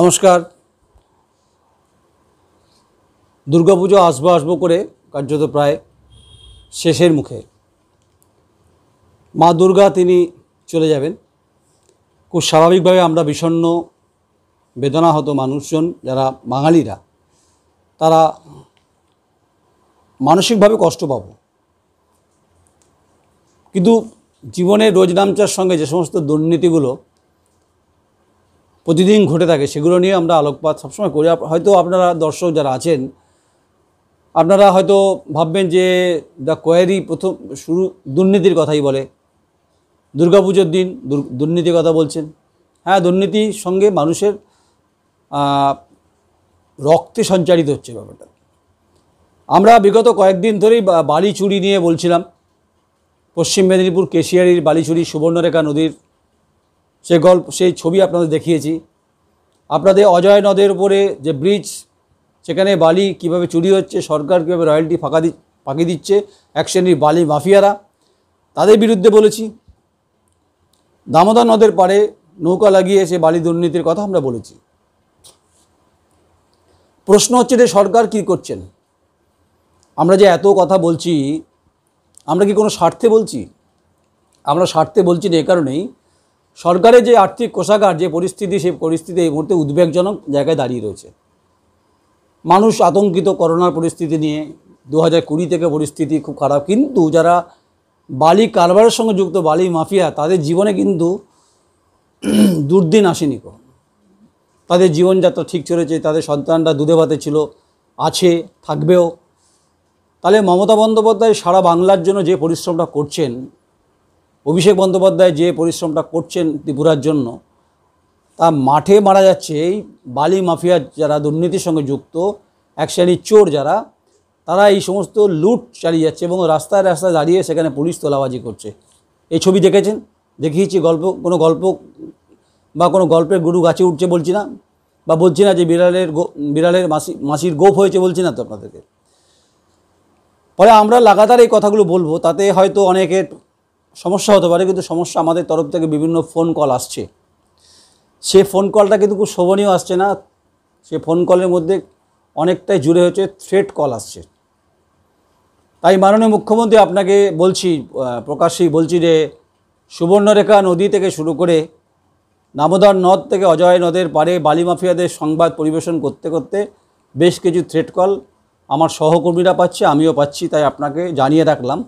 নমস্কার দুর্গাপুজো আসবো আসবো করে কার্যত প্রায় শেষের মুখে মা দুর্গা তিনি চলে যাবেন খুব স্বাভাবিকভাবে আমরা বিষণ্ন বেদনাহত মানুষজন যারা বাঙালিরা তারা মানসিকভাবে কষ্ট পাব কিন্তু জীবনে রোজনামচার সঙ্গে যে সমস্ত দুর্নীতিগুলো প্রতিদিন ঘটে থাকে সেগুলো নিয়ে আমরা আলোকপাত সবসময় করি হয়তো আপনারা দর্শক যারা আছেন আপনারা হয়তো ভাববেন যে দ্য কোয়ারি প্রথম শুরু দুর্নীতির কথাই বলে দুর্গাপুজোর দিন দুর্নীতির কথা বলছেন হ্যাঁ দুর্নীতির সঙ্গে মানুষের রক্তে সঞ্চারিত হচ্ছে ব্যাপারটা আমরা বিগত কয়েকদিন ধরেই বালি চুরি নিয়ে বলছিলাম পশ্চিম মেদিনীপুর কেশিয়ারির বালিচুরি সুবর্ণরেখা নদীর সে গল্প সেই ছবি আপনাদের দেখিয়েছি আপনাদের অজয় নদের উপরে যে ব্রিজ সেখানে বালি কিভাবে চুরি হচ্ছে সরকার কীভাবে রয়্যালটি ফাঁকা দি ফাঁকি দিচ্ছে এক শ্রেণীর বালি মাফিয়ারা তাদের বিরুদ্ধে বলেছি দামোদর নদের পাড়ে নৌকা লাগিয়ে সে বালি দুর্নীতির কথা আমরা বলেছি প্রশ্ন হচ্ছে যে সরকার কি করছেন আমরা যে এত কথা বলছি আমরা কি কোনো স্বার্থে বলছি আমরা স্বার্থে বলছি না এ কারণেই সরকারের যে আর্থিক কোষাগার যে পরিস্থিতি সেই পরিস্থিতি এই মুহূর্তে উদ্বেগজনক জায়গায় দাঁড়িয়ে রয়েছে মানুষ আতঙ্কিত করোনার পরিস্থিতি নিয়ে দু হাজার কুড়ি থেকে পরিস্থিতি খুব খারাপ কিন্তু যারা বালি কারবারের সঙ্গে যুক্ত বালি মাফিয়া তাদের জীবনে কিন্তু দুর্দিন আসেনি তাদের জীবনযাত্রা ঠিক চলেছে তাদের সন্তানরা দুধে ভাতে ছিল আছে থাকবেও তাহলে মমতা বন্দ্যোপাধ্যায় সারা বাংলার জন্য যে পরিশ্রমটা করছেন অভিষেক বন্দ্যোপাধ্যায় যে পরিশ্রমটা করছেন ত্রিপুরার জন্য তা মাঠে মারা যাচ্ছে এই বালি মাফিয়া যারা দুর্নীতির সঙ্গে যুক্ত এক শ্রেণীর চোর যারা তারা এই সমস্ত লুট চালিয়ে যাচ্ছে এবং রাস্তায় রাস্তায় দাঁড়িয়ে সেখানে পুলিশ তোলাবাজি করছে এই ছবি দেখেছেন দেখিয়েছি গল্প কোনো গল্প বা কোনো গল্পের গরু গাছে উঠছে বলছি না বা বলছি না যে বিড়ালের বিড়ালের মাসি মাসির গোপ হয়েছে বলছি না তো আপনাদেরকে ফলে আমরা লাগাতার এই কথাগুলো বলবো তাতে হয়তো অনেকের সমস্যা হতে পারে কিন্তু সমস্যা আমাদের তরফ থেকে বিভিন্ন ফোন কল আসছে সে ফোন কলটা কিন্তু খুব শোভনীয় আসছে না সে ফোন কলের মধ্যে অনেকটাই জুড়ে হচ্ছে থ্রেট কল আসছে তাই মাননীয় মুখ্যমন্ত্রী আপনাকে বলছি প্রকাশ্যেই বলছি যে সুবর্ণরেখা নদী থেকে শুরু করে নামোদার নদ থেকে অজয় নদের পারে বালি মাফিয়াদের সংবাদ পরিবেশন করতে করতে বেশ কিছু থ্রেট কল আমার সহকর্মীরা পাচ্ছে আমিও পাচ্ছি তাই আপনাকে জানিয়ে রাখলাম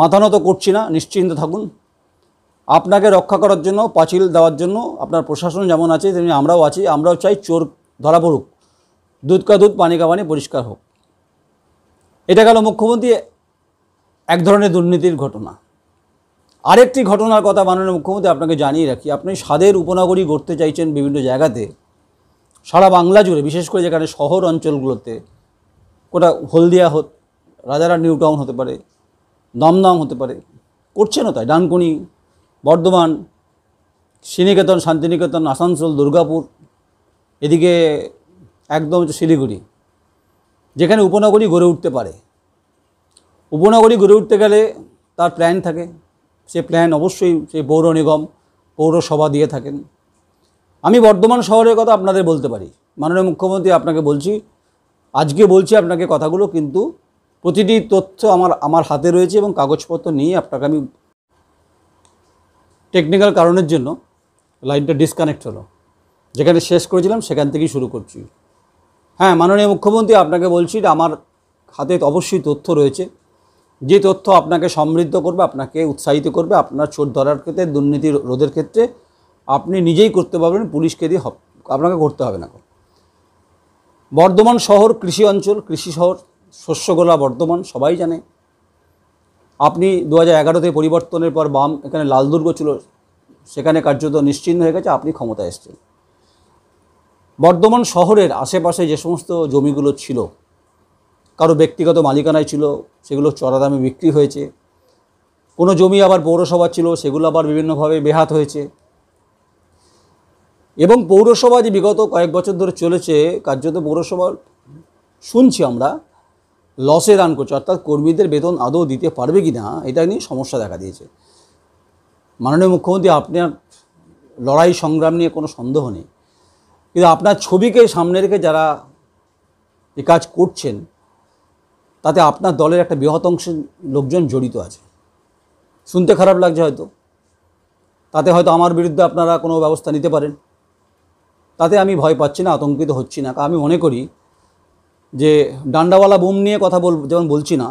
মাথানত করছি না নিশ্চিন্ত থাকুন আপনাকে রক্ষা করার জন্য পাঁচিল দেওয়ার জন্য আপনার প্রশাসন যেমন আছে তেমনি আমরাও আছি আমরাও চাই চোর ধরা পড়ুক দুধ কা দুধ পানি কা পানি পরিষ্কার হোক এটা গেল মুখ্যমন্ত্রী এক ধরনের দুর্নীতির ঘটনা আরেকটি ঘটনার কথা মাননীয় মুখ্যমন্ত্রী আপনাকে জানিয়ে রাখি আপনি স্বাদের উপনগরী গড়তে চাইছেন বিভিন্ন জায়গাতে সারা বাংলা জুড়ে বিশেষ করে যেখানে শহর অঞ্চলগুলোতে কোটা হলদিয়া রাজারা নিউ টাউন হতে পারে দমদম হতে পারে করছে না তাই ডানকুনি বর্ধমান শ্রীনিকেতন শান্তিনিকেতন আসানসোল দুর্গাপুর এদিকে একদম হচ্ছে শিলিগুড়ি যেখানে উপনগরী গড়ে উঠতে পারে উপনগরী গড়ে উঠতে গেলে তার প্ল্যান থাকে সে প্ল্যান অবশ্যই সেই পৌর নিগম পৌরসভা দিয়ে থাকেন আমি বর্ধমান শহরের কথা আপনাদের বলতে পারি মাননীয় মুখ্যমন্ত্রী আপনাকে বলছি আজকে বলছি আপনাকে কথাগুলো কিন্তু প্রতিটি তথ্য আমার আমার হাতে রয়েছে এবং কাগজপত্র নিয়ে আপনাকে আমি টেকনিক্যাল কারণের জন্য লাইনটা ডিসকানেক্ট হলো যেখানে শেষ করেছিলাম সেখান থেকেই শুরু করছি হ্যাঁ মাননীয় মুখ্যমন্ত্রী আপনাকে বলছি যে আমার হাতে অবশ্যই তথ্য রয়েছে যে তথ্য আপনাকে সমৃদ্ধ করবে আপনাকে উৎসাহিত করবে আপনার চোর ধরার ক্ষেত্রে দুর্নীতি রোধের ক্ষেত্রে আপনি নিজেই করতে পারবেন পুলিশকে দিয়ে আপনাকে করতে হবে না বর্ধমান শহর কৃষি অঞ্চল কৃষি শহর শস্যগোলা বর্ধমান সবাই জানে আপনি দু হাজার এগারোতে পরিবর্তনের পর বাম এখানে লালদুর্গ ছিল সেখানে কার্যত নিশ্চিন্ন হয়ে গেছে আপনি ক্ষমতায় এসছেন বর্ধমান শহরের আশেপাশে যে সমস্ত জমিগুলো ছিল কারো ব্যক্তিগত মালিকানায় ছিল সেগুলো চড়া দামে বিক্রি হয়েছে কোনো জমি আবার পৌরসভা ছিল সেগুলো আবার বিভিন্নভাবে বেহাত হয়েছে এবং পৌরসভা যে বিগত কয়েক বছর ধরে চলেছে কার্যত পৌরসভা শুনছি আমরা লসে রান করছে অর্থাৎ কর্মীদের বেতন আদৌ দিতে পারবে কি না এটা নিয়ে সমস্যা দেখা দিয়েছে মাননীয় মুখ্যমন্ত্রী আপনার লড়াই সংগ্রাম নিয়ে কোনো সন্দেহ নেই কিন্তু আপনার ছবিকে সামনে রেখে যারা এ কাজ করছেন তাতে আপনার দলের একটা বৃহৎ অংশের লোকজন জড়িত আছে শুনতে খারাপ লাগছে হয়তো তাতে হয়তো আমার বিরুদ্ধে আপনারা কোনো ব্যবস্থা নিতে পারেন তাতে আমি ভয় পাচ্ছি না আতঙ্কিত হচ্ছি না আমি মনে করি যে ডান্ডাওয়ালা বুম নিয়ে কথা বল যেমন বলছি না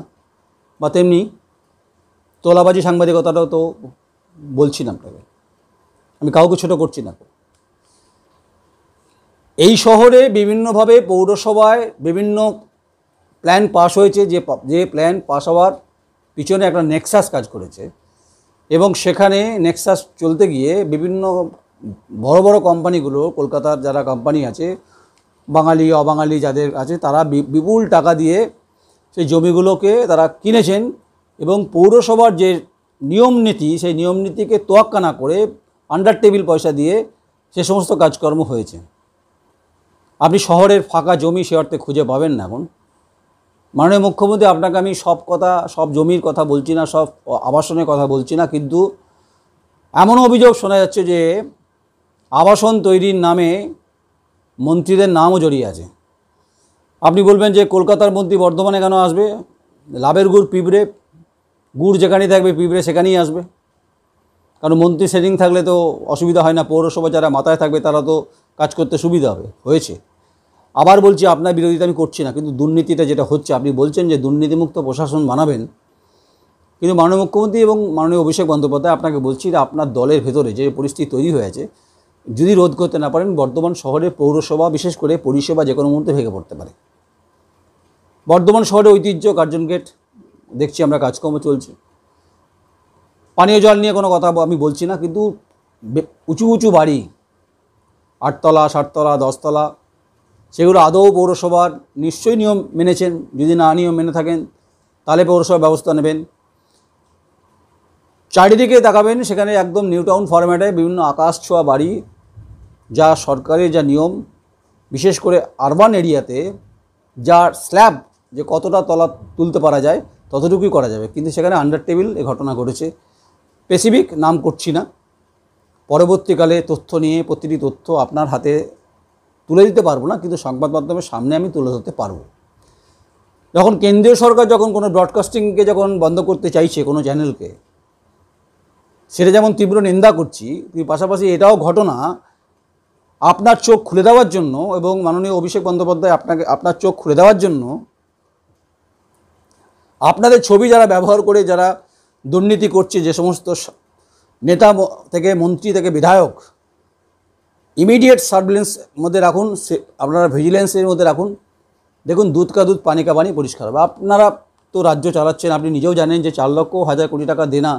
বা তেমনি তোলাবাজি সাংবাদিকতাটাও তো বলছি না আপনাকে আমি কাউকে ছোটো করছি না এই শহরে বিভিন্নভাবে পৌরসভায় বিভিন্ন প্ল্যান পাশ হয়েছে যে যে প্ল্যান পাশ হওয়ার পিছনে একটা নেক্সাস কাজ করেছে এবং সেখানে নেক্সাস চলতে গিয়ে বিভিন্ন বড় বড় কোম্পানিগুলো কলকাতার যারা কোম্পানি আছে বাঙালি অবাঙালি যাদের আছে তারা বিপুল টাকা দিয়ে সেই জমিগুলোকে তারা কিনেছেন এবং পৌরসভার যে নিয়ম নীতি সেই নিয়ম নীতিকে তোয়াক্কা না করে আন্ডার টেবিল পয়সা দিয়ে সে সমস্ত কাজকর্ম হয়েছে আপনি শহরের ফাঁকা জমি সে অর্থে খুঁজে পাবেন না এখন মাননীয় মুখ্যমন্ত্রী আপনাকে আমি সব কথা সব জমির কথা বলছি না সব আবাসনের কথা বলছি না কিন্তু এমন অভিযোগ শোনা যাচ্ছে যে আবাসন তৈরির নামে মন্ত্রীদের নামও জড়িয়ে আছে আপনি বলবেন যে কলকাতার মন্ত্রী বর্ধমানে কেন আসবে লাভের গুড় পিঁপড়ে গুড় যেখানেই থাকবে পিঁপড়ে সেখানেই আসবে কারণ মন্ত্রী সেটিং থাকলে তো অসুবিধা হয় না পৌরসভা যারা মাথায় থাকবে তারা তো কাজ করতে সুবিধা হবে হয়েছে আবার বলছি আপনার বিরোধিতা আমি করছি না কিন্তু দুর্নীতিটা যেটা হচ্ছে আপনি বলছেন যে দুর্নীতিমুক্ত প্রশাসন বানাবেন কিন্তু মাননীয় মুখ্যমন্ত্রী এবং মাননীয় অভিষেক বন্দ্যোপাধ্যায় আপনাকে বলছি যে আপনার দলের ভেতরে যে পরিস্থিতি তৈরি হয়েছে যদি রোধ করতে না পারেন বর্ধমান শহরে পৌরসভা বিশেষ করে পরিষেবা যে কোনো মুহূর্তে ভেঙে পড়তে পারে বর্ধমান শহরে ঐতিহ্য কার্জন গেট দেখছি আমরা কাজকর্ম চলছে পানীয় জল নিয়ে কোনো কথা আমি বলছি না কিন্তু উঁচু উঁচু বাড়ি আটতলা সাততলা দশতলা সেগুলো আদৌ পৌরসভার নিশ্চয়ই নিয়ম মেনেছেন যদি না নিয়ম মেনে থাকেন তাহলে পৌরসভা ব্যবস্থা নেবেন চারিদিকে দেখাবেন সেখানে একদম নিউ টাউন ফরম্যাটে বিভিন্ন আকাশ ছোঁয়া বাড়ি যা সরকারের যা নিয়ম বিশেষ করে আরবান এরিয়াতে যা স্ল্যাব যে কতটা তলা তুলতে পারা যায় ততটুকুই করা যাবে কিন্তু সেখানে আন্ডার টেবিল এ ঘটনা ঘটেছে স্পেসিফিক নাম করছি না পরবর্তীকালে তথ্য নিয়ে প্রতিটি তথ্য আপনার হাতে তুলে দিতে পারবো না কিন্তু সংবাদ মাধ্যমের সামনে আমি তুলে ধরতে পারবো যখন কেন্দ্রীয় সরকার যখন কোনো ব্রডকাস্টিংকে যখন বন্ধ করতে চাইছে কোনো চ্যানেলকে সেটা যেমন তীব্র নিন্দা করছি পাশাপাশি এটাও ঘটনা আপনার চোখ খুলে দেওয়ার জন্য এবং মাননীয় অভিষেক বন্দ্যোপাধ্যায় আপনাকে আপনার চোখ খুলে দেওয়ার জন্য আপনাদের ছবি যারা ব্যবহার করে যারা দুর্নীতি করছে যে সমস্ত নেতা থেকে মন্ত্রী থেকে বিধায়ক ইমিডিয়েট সার্ভিলেন্স মধ্যে রাখুন সে আপনারা ভিজিলেন্সের মধ্যে রাখুন দেখুন দুধ কা দুধ পানি কা পানি পরিষ্কার হবে আপনারা তো রাজ্য চালাচ্ছেন আপনি নিজেও জানেন যে চার লক্ষ হাজার কোটি টাকা দেনা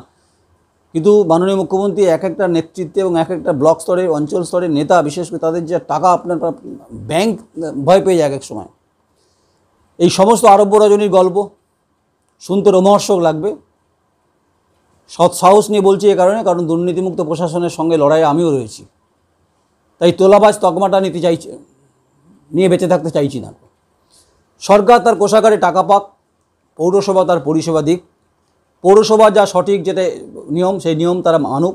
কিন্তু মাননীয় মুখ্যমন্ত্রী এক একটা নেতৃত্বে এবং এক একটা ব্লক স্তরে অঞ্চল স্তরে নেতা বিশেষ করে তাদের যে টাকা আপনার ব্যাংক ভয় পেয়ে যায় এক এক সময় এই সমস্ত আরব্য রজনীর গল্প শুনতে রোমহর্ষক লাগবে সৎ সাহস নিয়ে বলছি এ কারণে কারণ দুর্নীতিমুক্ত প্রশাসনের সঙ্গে লড়াইয়ে আমিও রয়েছি তাই তোলাবাজ তকমাটা নিতে চাইছে নিয়ে বেঁচে থাকতে চাইছি না সরকার তার কোষাগারে টাকা পাক পৌরসভা তার পরিষেবা দিক পৌরসভা যা সঠিক যেটা নিয়ম সেই নিয়ম তারা মানুক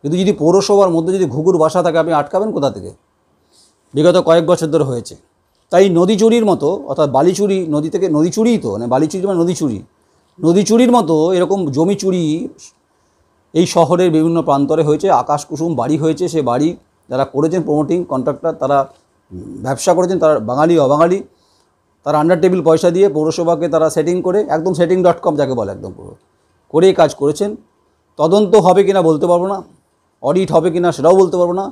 কিন্তু যদি পৌরসভার মধ্যে যদি ঘুঘুর বাসা থাকে আপনি আটকাবেন কোথা থেকে বিগত কয়েক বছর ধরে হয়েছে তাই নদী চুরির মতো অর্থাৎ বালিচুরি নদী থেকে নদী চুরিই তো মানে বালি চুরি মানে নদী চুরি নদী চুরির মতো এরকম জমি চুরি এই শহরের বিভিন্ন প্রান্তরে হয়েছে আকাশ কুসুম বাড়ি হয়েছে সে বাড়ি যারা করেছেন প্রমোটিং কন্ট্রাক্টর তারা ব্যবসা করেছেন তারা বাঙালি অবাঙালি তারা আন্ডার টেবিল পয়সা দিয়ে পৌরসভাকে তারা সেটিং করে একদম সেটিং ডট কম যাকে বলে একদম পুরো করেই কাজ করেছেন তদন্ত হবে কিনা বলতে পারবো না অডিট হবে কিনা সেটাও বলতে পারবো না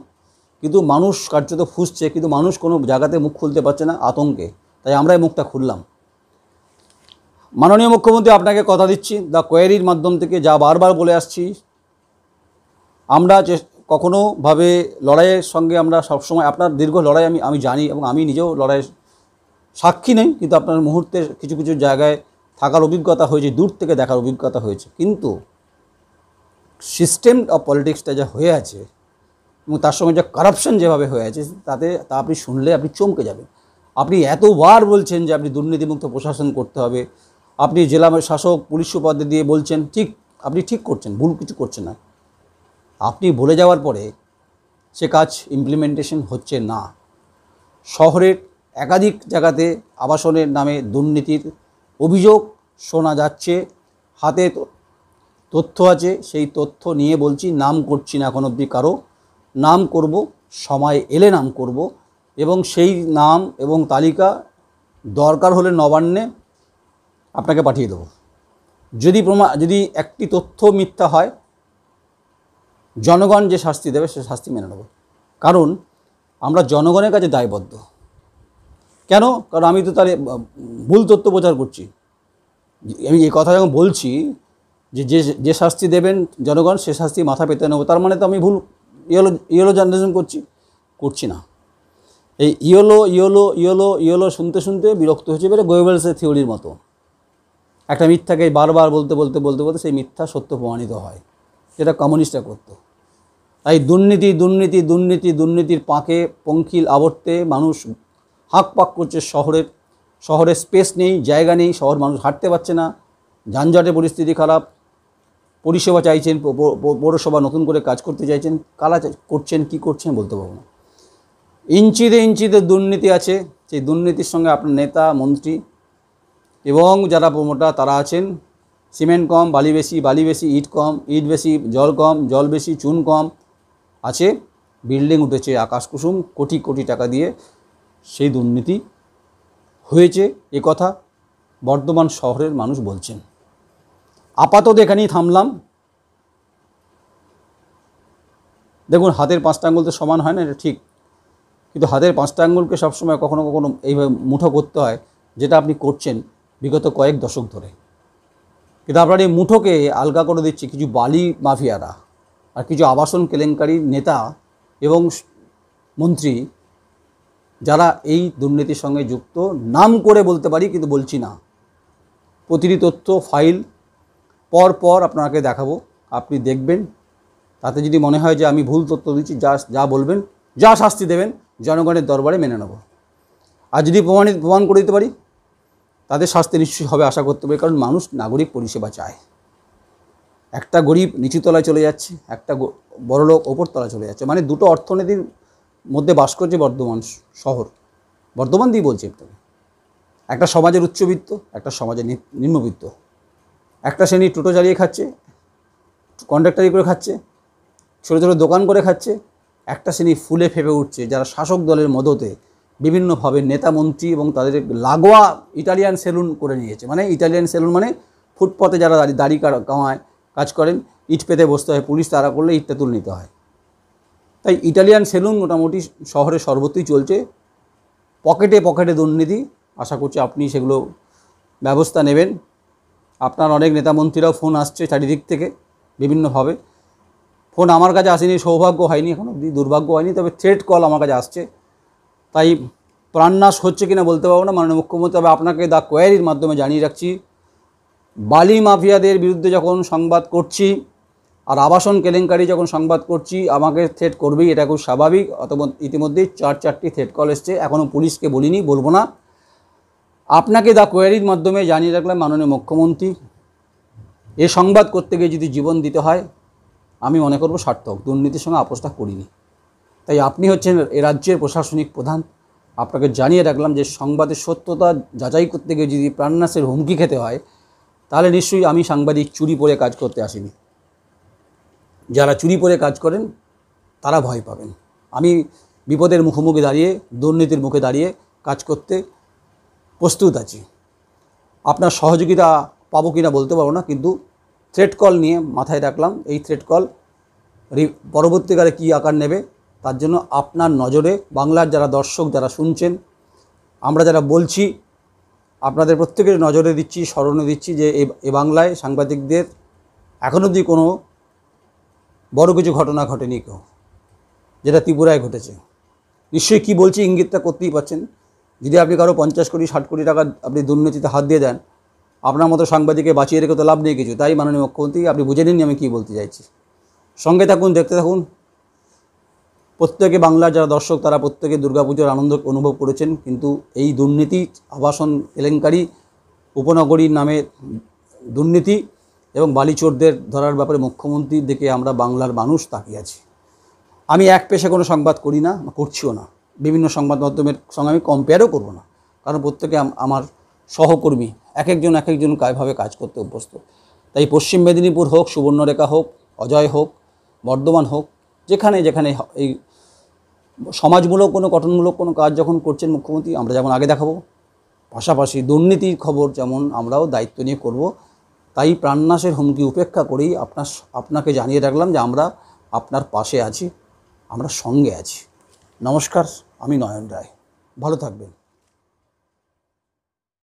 কিন্তু মানুষ কার্যত ফুসছে কিন্তু মানুষ কোনো জায়গাতে মুখ খুলতে পারছে না আতঙ্কে তাই আমরাই মুখটা খুললাম মাননীয় মুখ্যমন্ত্রী আপনাকে কথা দিচ্ছি দ্য কোয়ারির মাধ্যম থেকে যা বারবার বলে আসছি আমরা কখনোভাবে লড়াইয়ের সঙ্গে আমরা সবসময় আপনার দীর্ঘ লড়াই আমি আমি জানি এবং আমি নিজেও লড়াইয়ের সাক্ষী নেই কিন্তু আপনার মুহূর্তে কিছু কিছু জায়গায় থাকার অভিজ্ঞতা হয়েছে দূর থেকে দেখার অভিজ্ঞতা হয়েছে কিন্তু সিস্টেম অফ পলিটিক্সটা যা হয়ে আছে এবং তার সঙ্গে যা কারাপশন যেভাবে হয়ে আছে তাতে তা আপনি শুনলে আপনি চমকে যাবেন আপনি এতবার বলছেন যে আপনি দুর্নীতিমুক্ত প্রশাসন করতে হবে আপনি জেলা শাসক পুলিশ সুপারদের দিয়ে বলছেন ঠিক আপনি ঠিক করছেন ভুল কিছু করছেন না আপনি বলে যাওয়ার পরে সে কাজ ইমপ্লিমেন্টেশন হচ্ছে না শহরের একাধিক জায়গাতে আবাসনের নামে দুর্নীতির অভিযোগ শোনা যাচ্ছে হাতে তথ্য আছে সেই তথ্য নিয়ে বলছি নাম করছি না এখন অবধি কারো নাম করব সময় এলে নাম করব এবং সেই নাম এবং তালিকা দরকার হলে নবান্নে আপনাকে পাঠিয়ে দেব যদি প্রমা যদি একটি তথ্য মিথ্যা হয় জনগণ যে শাস্তি দেবে সে শাস্তি মেনে নেব কারণ আমরা জনগণের কাছে দায়বদ্ধ কেন কারণ আমি তো তাহলে ভুল তথ্য প্রচার করছি আমি এই কথা যখন বলছি যে যে যে শাস্তি দেবেন জনগণ সে শাস্তি মাথা পেতে নেবো তার মানে তো আমি ভুল ইয়েলো ইয়েলো জেনারেশন করছি করছি না এই ইয়েলো ইয়েলো ইয়েলো ইয়েলো শুনতে শুনতে বিরক্ত হয়েছে বেড়ে গোয়েবেলসের থিওরির মতো একটা মিথ্যাকে বারবার বলতে বলতে বলতে বলতে সেই মিথ্যা সত্য প্রমাণিত হয় যেটা কমিউনিস্টরা করত তাই দুর্নীতি দুর্নীতি দুর্নীতি দুর্নীতির পাঁকে পঙ্খিল আবর্তে মানুষ হাঁকপাক করছে শহরের শহরে স্পেস নেই জায়গা নেই শহর মানুষ হাঁটতে পারছে না যানজটের পরিস্থিতি খারাপ পরিষেবা চাইছেন পৌরসভা নতুন করে কাজ করতে চাইছেন কালা করছেন কি করছেন বলতে পারবো না ইঞ্চিতে ইঞ্চিতে দুর্নীতি আছে সেই দুর্নীতির সঙ্গে আপনার নেতা মন্ত্রী এবং যারা প্রমোটার তারা আছেন সিমেন্ট কম বালি বেশি বালি বেশি ইট কম ইট বেশি জল কম জল বেশি চুন কম আছে বিল্ডিং উঠেছে আকাশ কুসুম কোটি কোটি টাকা দিয়ে সেই দুর্নীতি হয়েছে এ কথা বর্ধমান শহরের মানুষ বলছেন আপাতত এখানেই থামলাম দেখুন হাতের পাঁচটা আঙ্গুল তো সমান হয় না এটা ঠিক কিন্তু হাতের পাঁচটা আঙ্গুলকে সবসময় কখনো কখনো এইভাবে মুঠো করতে হয় যেটা আপনি করছেন বিগত কয়েক দশক ধরে কিন্তু আপনার এই মুঠোকে আলগা করে দিচ্ছে কিছু বালি মাফিয়ারা আর কিছু আবাসন কেলেঙ্কারি নেতা এবং মন্ত্রী যারা এই দুর্নীতির সঙ্গে যুক্ত নাম করে বলতে পারি কিন্তু বলছি না প্রতিটি তথ্য ফাইল পর পর আপনাকে দেখাবো আপনি দেখবেন তাতে যদি মনে হয় যে আমি ভুল তথ্য দিচ্ছি যা যা বলবেন যা শাস্তি দেবেন জনগণের দরবারে মেনে নেব আর যদি প্রমাণিত প্রমাণ করে দিতে পারি তাদের শাস্তি নিশ্চয়ই হবে আশা করতে পারি কারণ মানুষ নাগরিক পরিষেবা চায় একটা গরিব নিচুতলায় চলে যাচ্ছে একটা বড়লোক ওপরতলায় চলে যাচ্ছে মানে দুটো অর্থনীতির মধ্যে বাস করছে বর্ধমান শহর বর্ধমান দিয়ে বলছি আপনাকে একটা সমাজের উচ্চবিত্ত একটা সমাজের নিম্নবিত্ত একটা শ্রেণী টোটো চালিয়ে খাচ্ছে কন্ডাক্টারি করে খাচ্ছে ছোটো ছোটো দোকান করে খাচ্ছে একটা শ্রেণী ফুলে ফেপে উঠছে যারা শাসক দলের মদতে বিভিন্নভাবে নেতা মন্ত্রী এবং তাদের লাগোয়া ইটালিয়ান সেলুন করে নিয়েছে মানে ইটালিয়ান সেলুন মানে ফুটপথে যারা দাড়ি দাড়ি কামায় কাজ করেন ইট পেতে বসতে হয় পুলিশ তারা করলে ইটটা তুলে নিতে হয় তাই ইটালিয়ান সেলুন মোটামুটি শহরে সর্বত্রই চলছে পকেটে পকেটে দুর্নীতি আশা করছি আপনি সেগুলো ব্যবস্থা নেবেন আপনার অনেক নেতামন্ত্রীরাও ফোন আসছে চারিদিক থেকে বিভিন্নভাবে ফোন আমার কাছে আসেনি সৌভাগ্য হয়নি এখন অব্দি দুর্ভাগ্য হয়নি তবে থ্রেড কল আমার কাছে আসছে তাই প্রাণনাশ হচ্ছে কিনা বলতে পারবো না মাননীয় মুখ্যমন্ত্রী তবে আপনাকে দা কোয়ারির মাধ্যমে জানিয়ে রাখছি বালি মাফিয়াদের বিরুদ্ধে যখন সংবাদ করছি আর আবাসন কেলেঙ্কারি যখন সংবাদ করছি আমাকে থ্রেট করবেই এটা খুব স্বাভাবিক অত ইতিমধ্যেই চার চারটি থ্রেট কল এসছে এখনও পুলিশকে বলিনি বলবো না আপনাকে দা কোয়ারির মাধ্যমে জানিয়ে রাখলাম মাননীয় মুখ্যমন্ত্রী এ সংবাদ করতে গিয়ে যদি জীবন দিতে হয় আমি মনে করব সার্থক দুর্নীতির সঙ্গে আপোষটা করিনি তাই আপনি হচ্ছেন এ রাজ্যের প্রশাসনিক প্রধান আপনাকে জানিয়ে রাখলাম যে সংবাদের সত্যতা যাচাই করতে গিয়ে যদি প্রাণনাশের হুমকি খেতে হয় তাহলে নিশ্চয়ই আমি সাংবাদিক চুরি পরে কাজ করতে আসিনি যারা চুরি করে কাজ করেন তারা ভয় পাবেন আমি বিপদের মুখোমুখি দাঁড়িয়ে দুর্নীতির মুখে দাঁড়িয়ে কাজ করতে প্রস্তুত আছি আপনার সহযোগিতা পাবো কিনা বলতে পারবো না কিন্তু থ্রেড কল নিয়ে মাথায় রাখলাম এই থ্রেড কল পরবর্তীকালে কী আকার নেবে তার জন্য আপনার নজরে বাংলার যারা দর্শক যারা শুনছেন আমরা যারা বলছি আপনাদের প্রত্যেকের নজরে দিচ্ছি স্মরণে দিচ্ছি যে এ বাংলায় সাংবাদিকদের এখনও অবধি কোনো বড় কিছু ঘটনা ঘটেনি কেউ যেটা ত্রিপুরায় ঘটেছে নিশ্চয়ই কি বলছি ইঙ্গিতটা করতেই পাচ্ছেন যদি আপনি কারো পঞ্চাশ কোটি ষাট কোটি টাকা আপনি দুর্নীতিতে হাত দিয়ে দেন আপনার মতো সাংবাদিককে বাঁচিয়ে রেখে তো লাভ নেই কিছু তাই মাননীয় মুখ্যমন্ত্রী আপনি বুঝে নিন আমি কী বলতে চাইছি সঙ্গে থাকুন দেখতে থাকুন প্রত্যেকে বাংলার যারা দর্শক তারা প্রত্যেকে দুর্গাপুজোর আনন্দ অনুভব করেছেন কিন্তু এই দুর্নীতি আবাসন কেলেঙ্কারি উপনগরীর নামে দুর্নীতি এবং বালিচোরদের ধরার ব্যাপারে মুখ্যমন্ত্রীর দিকে আমরা বাংলার মানুষ তাকিয়ে আছি আমি এক পেশে কোনো সংবাদ করি না করছিও না বিভিন্ন সংবাদ মাধ্যমের সঙ্গে আমি কম্পেয়ারও করব না কারণ প্রত্যেকে আমার সহকর্মী এক একজন এক একজন কায়ভাবে কাজ করতে অভ্যস্ত তাই পশ্চিম মেদিনীপুর হোক সুবর্ণরেখা হোক অজয় হোক বর্ধমান হোক যেখানে যেখানে এই সমাজমূলক কোনো গঠনমূলক কোনো কাজ যখন করছেন মুখ্যমন্ত্রী আমরা যেমন আগে দেখাবো পাশাপাশি দুর্নীতির খবর যেমন আমরাও দায়িত্ব নিয়ে করব তাই প্রাণনাশের হুমকি উপেক্ষা করেই আপনার আপনাকে জানিয়ে রাখলাম যে আমরা আপনার পাশে আছি আমরা সঙ্গে আছি নমস্কার আমি নয়ন রায় ভালো থাকবেন